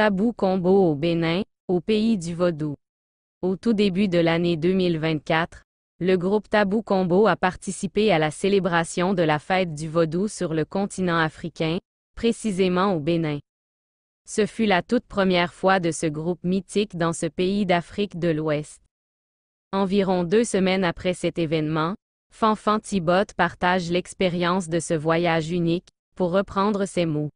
Tabou Combo au Bénin, au pays du Vaudou. Au tout début de l'année 2024, le groupe Tabou Combo a participé à la célébration de la fête du Vaudou sur le continent africain, précisément au Bénin. Ce fut la toute première fois de ce groupe mythique dans ce pays d'Afrique de l'Ouest. Environ deux semaines après cet événement, Fanfan Tibot partage l'expérience de ce voyage unique, pour reprendre ses mots.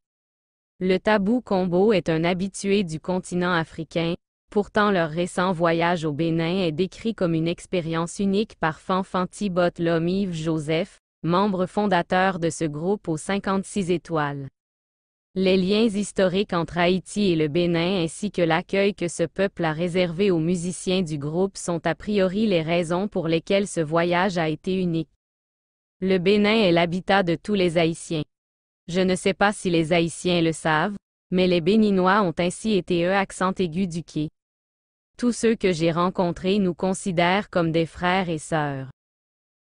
Le tabou combo est un habitué du continent africain, pourtant leur récent voyage au Bénin est décrit comme une expérience unique par Fanfanti Botlom Yves Joseph, membre fondateur de ce groupe aux 56 étoiles. Les liens historiques entre Haïti et le Bénin ainsi que l'accueil que ce peuple a réservé aux musiciens du groupe sont a priori les raisons pour lesquelles ce voyage a été unique. Le Bénin est l'habitat de tous les Haïtiens. Je ne sais pas si les Haïtiens le savent, mais les Béninois ont ainsi été eux accent aigu du quai. Tous ceux que j'ai rencontrés nous considèrent comme des frères et sœurs.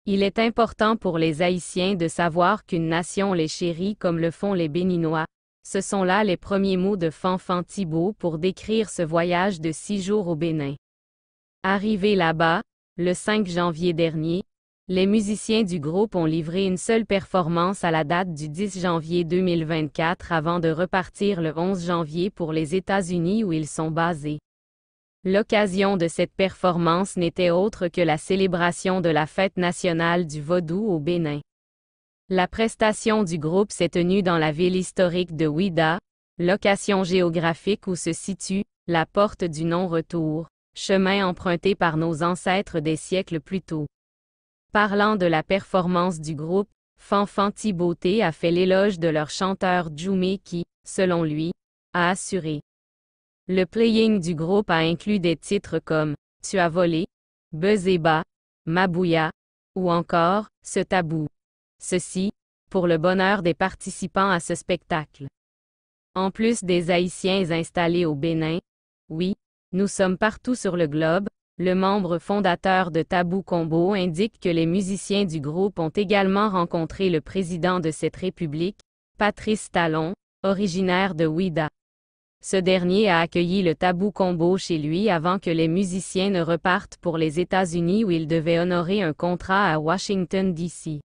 Il est important pour les Haïtiens de savoir qu'une nation les chérit comme le font les Béninois. Ce sont là les premiers mots de Fanfan Thibault pour décrire ce voyage de six jours au Bénin. Arrivé là-bas, le 5 janvier dernier, les musiciens du groupe ont livré une seule performance à la date du 10 janvier 2024 avant de repartir le 11 janvier pour les États-Unis où ils sont basés. L'occasion de cette performance n'était autre que la célébration de la fête nationale du Vaudou au Bénin. La prestation du groupe s'est tenue dans la ville historique de Ouida, location géographique où se situe la porte du non-retour, chemin emprunté par nos ancêtres des siècles plus tôt. Parlant de la performance du groupe, Fanfanti Beauté a fait l'éloge de leur chanteur Jumé qui, selon lui, a assuré. Le playing du groupe a inclus des titres comme Tu as volé, Bezeba, Mabouya, ou encore Ce tabou. Ceci, pour le bonheur des participants à ce spectacle. En plus des Haïtiens installés au Bénin, oui, nous sommes partout sur le globe, le membre fondateur de Tabou Combo indique que les musiciens du groupe ont également rencontré le président de cette république, Patrice Talon, originaire de Ouida. Ce dernier a accueilli le Tabou Combo chez lui avant que les musiciens ne repartent pour les États-Unis où ils devaient honorer un contrat à Washington, D.C.